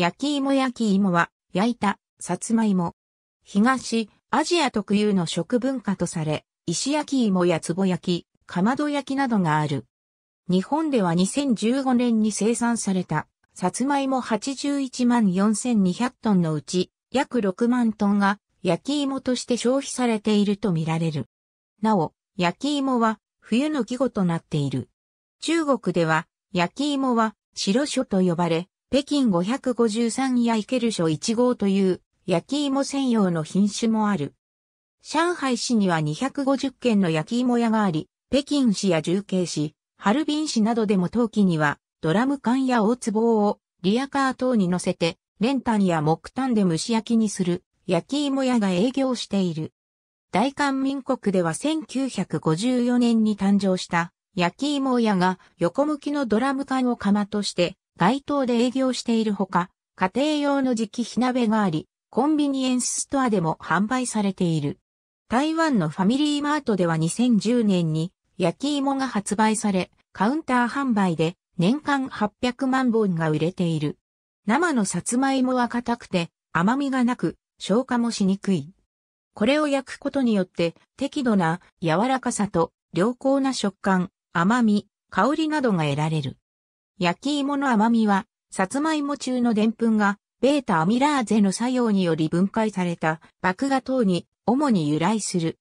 焼き芋焼き芋は、焼いた、さつまいも。東、アジア特有の食文化とされ、石焼き芋や壺焼き、かまど焼きなどがある。日本では2015年に生産された、さつまいも81万4200トンのうち、約6万トンが焼き芋として消費されているとみられる。なお、焼き芋は冬の季語となっている。中国では、焼き芋は白書と呼ばれ、北京553やイケルショ1号という焼き芋専用の品種もある。上海市には250軒の焼き芋屋があり、北京市や重慶市、ハルビン市などでも陶器にはドラム缶や大壺をリアカー等に乗せて練炭や木炭で蒸し焼きにする焼き芋屋が営業している。大韓民国では1954年に誕生した焼き芋屋が横向きのドラム缶を釜として街頭で営業しているほか、家庭用の磁気火鍋があり、コンビニエンスストアでも販売されている。台湾のファミリーマートでは2010年に焼き芋が発売され、カウンター販売で年間800万本が売れている。生のさつまいもは硬くて甘みがなく消化もしにくい。これを焼くことによって適度な柔らかさと良好な食感、甘み、香りなどが得られる。焼き芋の甘みは、さつまいも中のデンプンが、ベータアミラーゼの作用により分解された麦芽糖に主に由来する。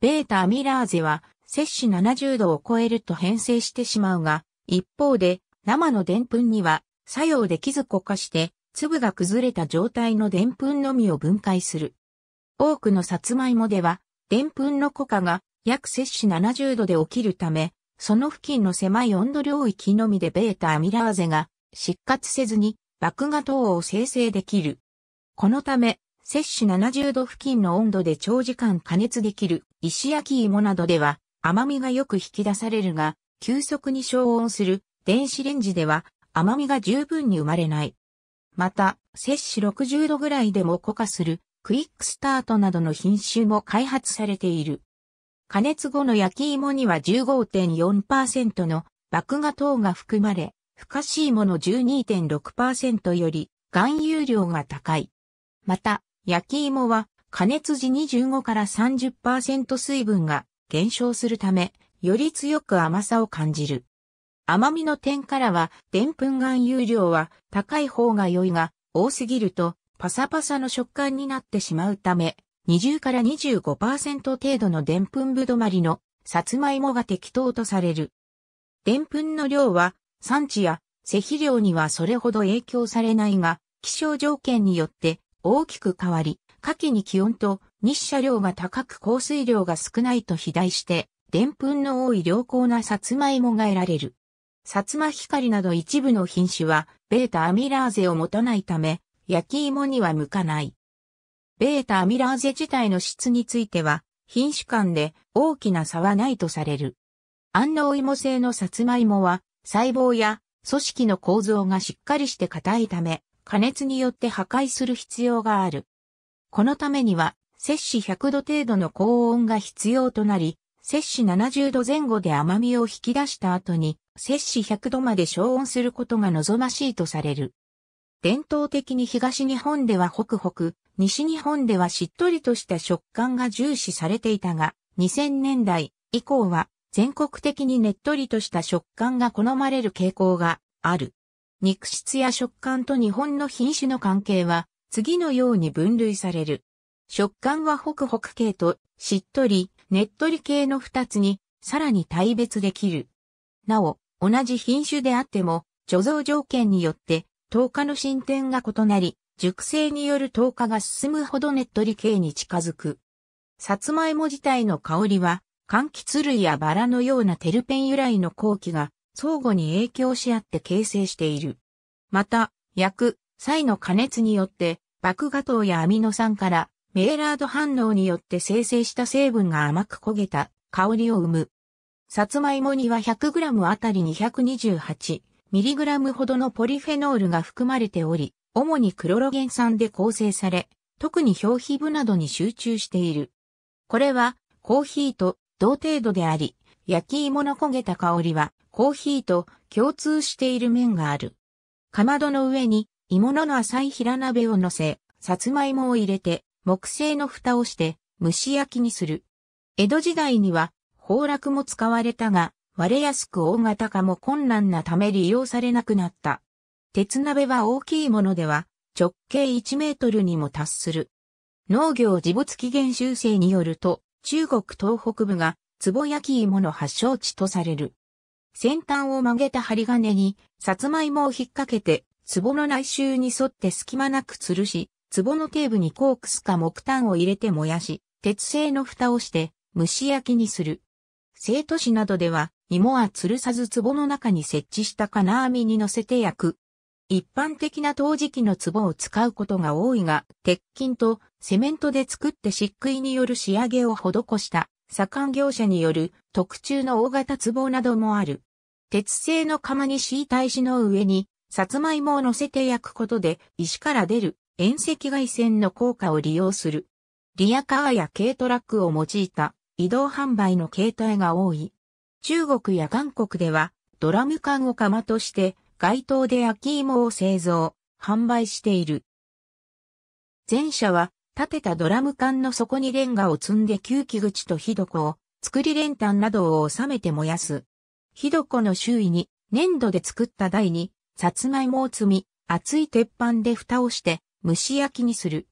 ベータアミラーゼは、摂取70度を超えると変性してしまうが、一方で、生のでんプンには、作用できず固化して、粒が崩れた状態のでんプンのみを分解する。多くのさつまいもでは、でんプンの固化が約摂取70度で起きるため、その付近の狭い温度領域のみでベータアミラーゼが失活せずに麦芽糖を生成できる。このため、摂取70度付近の温度で長時間加熱できる石焼き芋などでは甘みがよく引き出されるが、急速に消音する電子レンジでは甘みが十分に生まれない。また、摂取60度ぐらいでも固化するクイックスタートなどの品種も開発されている。加熱後の焼き芋には15.4%の麦芽糖が含まれ、深しいもの12.6%より含有量が高い。また、焼き芋は加熱時に15から30%水分が減少するため、より強く甘さを感じる。甘みの点からは、でんぷん含有量は高い方が良いが、多すぎるとパサパサの食感になってしまうため、20から25%程度のでんぷんぶどまりのさつまいもが適当とされる。でんぷんの量は産地や施肥量にはそれほど影響されないが、気象条件によって大きく変わり、夏季に気温と日射量が高く降水量が少ないと肥大して、でんぷんの多い良好なさつまいもが得られる。さつまリなど一部の品種は、ベータアミラーゼを持たないため、焼き芋には向かない。ベータアミラーゼ自体の質については、品種間で大きな差はないとされる。安納芋製のサツマイモは、細胞や組織の構造がしっかりして硬いため、加熱によって破壊する必要がある。このためには、摂氏100度程度の高温が必要となり、摂氏70度前後で甘みを引き出した後に、摂氏100度まで消温することが望ましいとされる。伝統的に東日本ではホクホク、西日本ではしっとりとした食感が重視されていたが、2000年代以降は全国的にねっとりとした食感が好まれる傾向がある。肉質や食感と日本の品種の関係は次のように分類される。食感はホクホク系としっとり、ねっとり系の2つにさらに大別できる。なお、同じ品種であっても貯蔵条件によって糖化の進展が異なり、熟成による糖化が進むほどねっとり系に近づく。さつまいも自体の香りは、柑橘類やバラのようなテルペン由来の後期が相互に影響し合って形成している。また、焼く際の加熱によって、麦芽糖やアミノ酸からメーラード反応によって生成した成分が甘く焦げた香りを生む。さつまいもには 100g あたり 228mg ほどのポリフェノールが含まれており、主にクロロゲン酸で構成され、特に表皮部などに集中している。これはコーヒーと同程度であり、焼き芋の焦げた香りはコーヒーと共通している面がある。かまどの上に芋の浅い平鍋を乗せ、さつまいもを入れて木製の蓋をして蒸し焼きにする。江戸時代には崩落も使われたが割れやすく大型化も困難なため利用されなくなった。鉄鍋は大きいものでは直径1メートルにも達する。農業自没期限修正によると、中国東北部が壺焼き芋の発祥地とされる。先端を曲げた針金に、さつまいもを引っ掛けて、壺の内周に沿って隙間なく吊るし、壺の底部にコークスか木炭を入れて燃やし、鉄製の蓋をして、蒸し焼きにする。生徒市などでは、芋は吊るさず壺の中に設置した金網に乗せて焼く、一般的な陶磁器の壺を使うことが多いが、鉄筋とセメントで作って漆喰による仕上げを施した左官業者による特注の大型壺などもある。鉄製の釜に敷いた石の上に、さつまいもを乗せて焼くことで、石から出る遠赤外線の効果を利用する。リアカーや軽トラックを用いた移動販売の形態が多い。中国や韓国では、ドラム缶を釜として街頭で焼き芋を製造、販売している。前者は、建てたドラム缶の底にレンガを積んで吸気口と火床を、作り練炭などを収めて燃やす。火床の周囲に粘土で作った台に、さつまいもを積み、厚い鉄板で蓋をして蒸し焼きにする。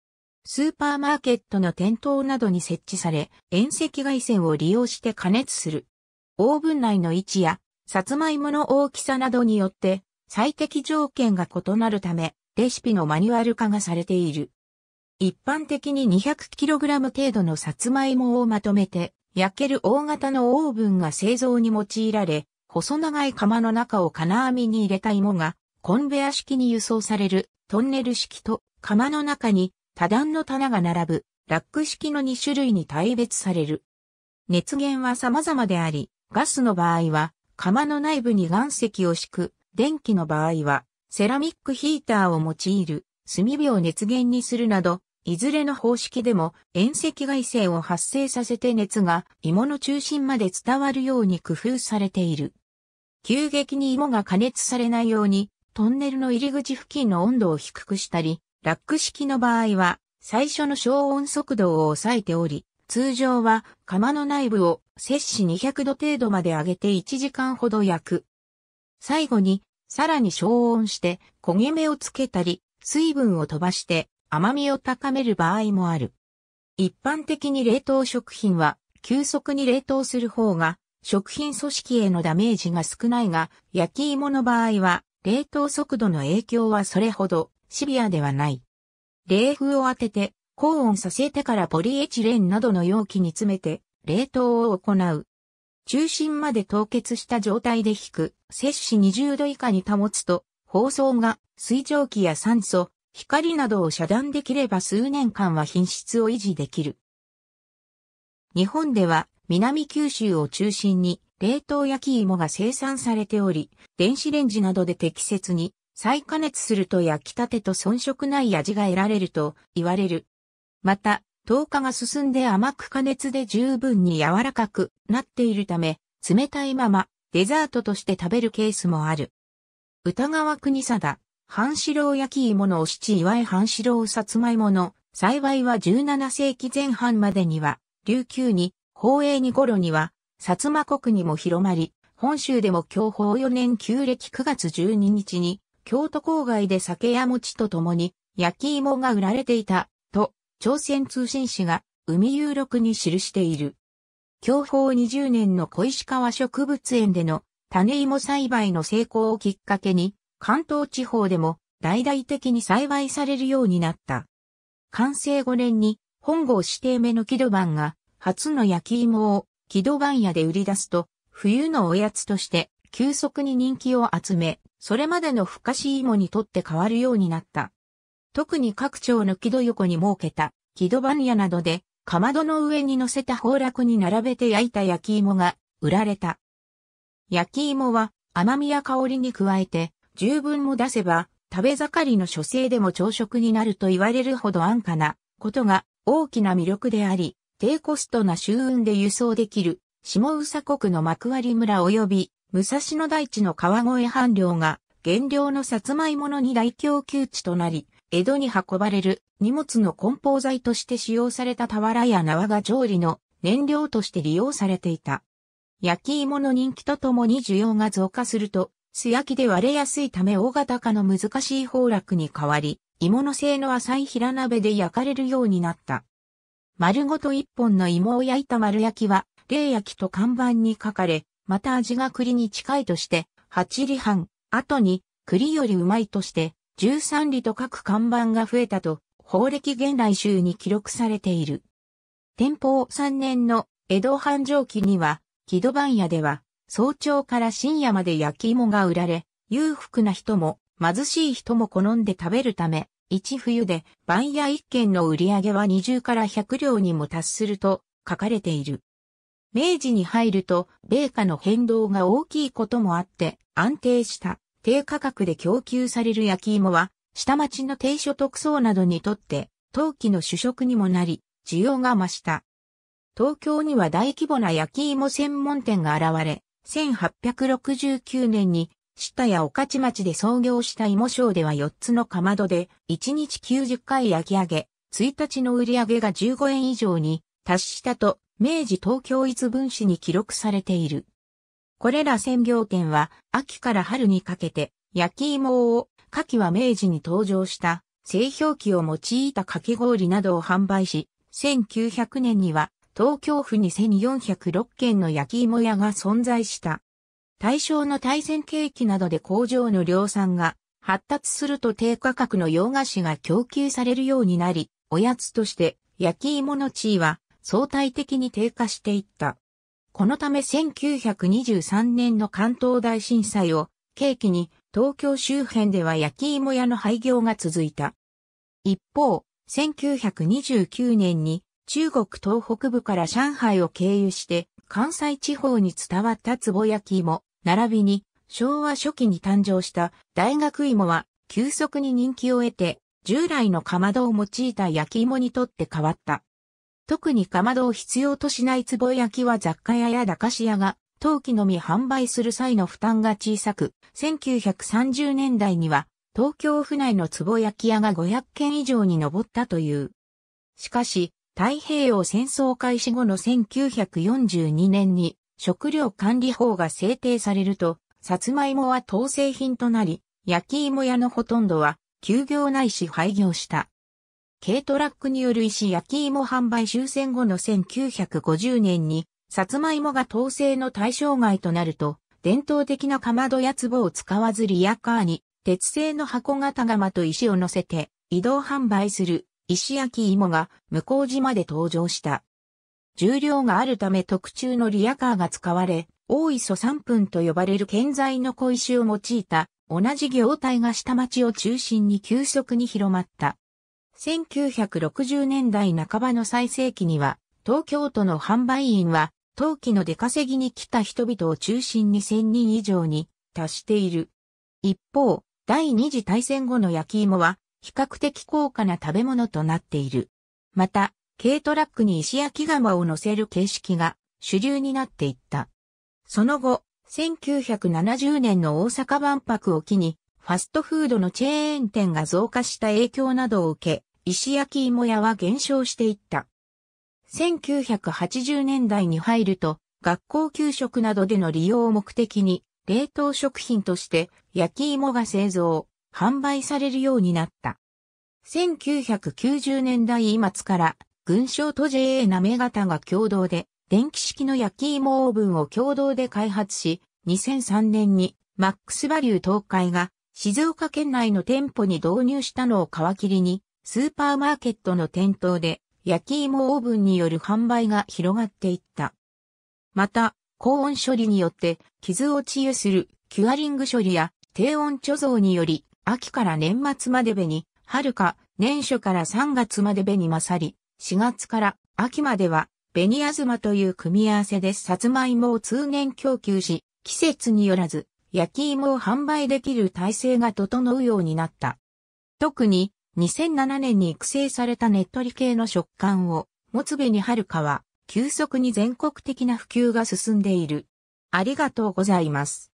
スーパーマーケットの店頭などに設置され、遠赤外線を利用して加熱する。オーブン内の位置や、さつまいもの大きさなどによって最適条件が異なるため、レシピのマニュアル化がされている。一般的に 200kg 程度のさつまいもをまとめて、焼ける大型のオーブンが製造に用いられ、細長い釜の中を金網に入れた芋が、コンベア式に輸送されるトンネル式と、釜の中に多段の棚が並ぶラック式の2種類に大別される。熱源は様々であり、ガスの場合は、釜の内部に岩石を敷く電気の場合は、セラミックヒーターを用いる、炭火を熱源にするなど、いずれの方式でも遠赤外線を発生させて熱が芋の中心まで伝わるように工夫されている。急激に芋が加熱されないように、トンネルの入り口付近の温度を低くしたり、ラック式の場合は、最初の消音速度を抑えており、通常は釜の内部を摂氏200度程度まで上げて1時間ほど焼く。最後に、さらに消音して焦げ目をつけたり、水分を飛ばして甘みを高める場合もある。一般的に冷凍食品は急速に冷凍する方が食品組織へのダメージが少ないが、焼き芋の場合は冷凍速度の影響はそれほどシビアではない。冷風を当てて高温させてからポリエチレンなどの容器に詰めて冷凍を行う中心まで凍結した状態で引く、摂氏20度以下に保つと、包装が水蒸気や酸素、光などを遮断できれば数年間は品質を維持できる。日本では南九州を中心に冷凍焼き芋が生産されており、電子レンジなどで適切に再加熱すると焼きたてと遜色ない味が得られると言われる。また、糖化が進んで甘く加熱で十分に柔らかくなっているため、冷たいままデザートとして食べるケースもある。歌川国貞、半四郎焼き芋のお七岩井半四郎さつまいもの、幸いは17世紀前半までには、琉球に、宝永に頃には、薩摩国にも広まり、本州でも享保4年旧暦9月12日に、京都郊外で酒や餅と共に、焼き芋が売られていた朝鮮通信使が海有録に記している。享保20年の小石川植物園での種芋栽培の成功をきっかけに、関東地方でも大々的に栽培されるようになった。完成5年に本郷指定目の木戸番が初の焼き芋を木戸番屋で売り出すと、冬のおやつとして急速に人気を集め、それまでのふかし芋にとって変わるようになった。特に各町の木戸横に設けた木戸番屋などで、かまどの上に乗せた崩落に並べて焼いた焼き芋が売られた。焼き芋は甘みや香りに加えて、十分も出せば、食べ盛りの書生でも朝食になると言われるほど安価なことが大きな魅力であり、低コストな周運で輸送できる、下宇佐国の幕張村及び武蔵野大地の川越半領が、原料のさつまいものに大供給地となり、江戸に運ばれる荷物の梱包材として使用された俵や縄が調理の燃料として利用されていた。焼き芋の人気とともに需要が増加すると、素焼きで割れやすいため大型化の難しい崩落に変わり、芋の製の浅い平鍋で焼かれるようになった。丸ごと一本の芋を焼いた丸焼きは、冷焼きと看板に書かれ、また味が栗に近いとして、八里半、後に栗よりうまいとして、13里と書く看板が増えたと、法暦現来州に記録されている。天保3年の江戸繁盛期には、木戸番屋では、早朝から深夜まで焼き芋が売られ、裕福な人も貧しい人も好んで食べるため、一冬で番屋一軒の売り上げは20から100両にも達すると書かれている。明治に入ると、米価の変動が大きいこともあって安定した低価格で供給される焼き芋は、下町の低所得層などにとって、陶器の主食にもなり、需要が増した。東京には大規模な焼き芋専門店が現れ、1869年に、下や御徒町で創業した芋商では4つのかまどで、1日90回焼き上げ、1日の売り上げが15円以上に達したと、明治東京一文史に記録されている。これら専業店は秋から春にかけて焼き芋を、夏季は明治に登場した製氷機を用いたかき氷などを販売し、1900年には東京府に1406軒の焼き芋屋が存在した。対象の対戦ケーキなどで工場の量産が発達すると低価格の洋菓子が供給されるようになり、おやつとして焼き芋の地位は相対的に低下していった。このため1923年の関東大震災を契機に東京周辺では焼き芋屋の廃業が続いた。一方、1929年に中国東北部から上海を経由して関西地方に伝わった壺焼き芋、並びに昭和初期に誕生した大学芋は急速に人気を得て従来のかまどを用いた焼き芋にとって変わった。特にかまどを必要としない壺焼きは雑貨屋や駄菓子屋が陶器のみ販売する際の負担が小さく、1930年代には東京府内の壺焼き屋が500件以上に上ったという。しかし、太平洋戦争開始後の1942年に食料管理法が制定されると、さつまいもは統制品となり、焼き芋屋のほとんどは休業ないし廃業した。軽トラックによる石焼き芋販売終戦後の1950年に、さつまいもが統制の対象外となると、伝統的なかまどや壺を使わずリヤカーに、鉄製の箱型釜と石を乗せて、移動販売する石焼き芋が向こう島で登場した。重量があるため特注のリヤカーが使われ、大磯三分と呼ばれる建材の小石を用いた同じ業態が下町を中心に急速に広まった。1960年代半ばの最盛期には、東京都の販売員は、当期の出稼ぎに来た人々を中心に1000人以上に達している。一方、第二次大戦後の焼き芋は、比較的高価な食べ物となっている。また、軽トラックに石焼き釜を乗せる形式が主流になっていった。その後、1970年の大阪万博を機に、ファストフードのチェーン店が増加した影響などを受け、石焼き芋屋は減少していった。1980年代に入ると、学校給食などでの利用を目的に、冷凍食品として焼き芋が製造、販売されるようになった。1990年代末から、群省と JA なめ型が共同で、電気式の焼き芋オーブンを共同で開発し、2003年にマックスバリュー東海が静岡県内の店舗に導入したのを皮切りに、スーパーマーケットの店頭で焼き芋オーブンによる販売が広がっていった。また、高温処理によって傷を治癒するキュアリング処理や低温貯蔵により秋から年末までべに、春か年初から3月までべに勝り、4月から秋までは紅あずまという組み合わせでさつまいもを通年供給し、季節によらず焼き芋を販売できる体制が整うようになった。特に2007年に育成されたねっとり系の食感を持つ紅はるかは、急速に全国的な普及が進んでいる。ありがとうございます。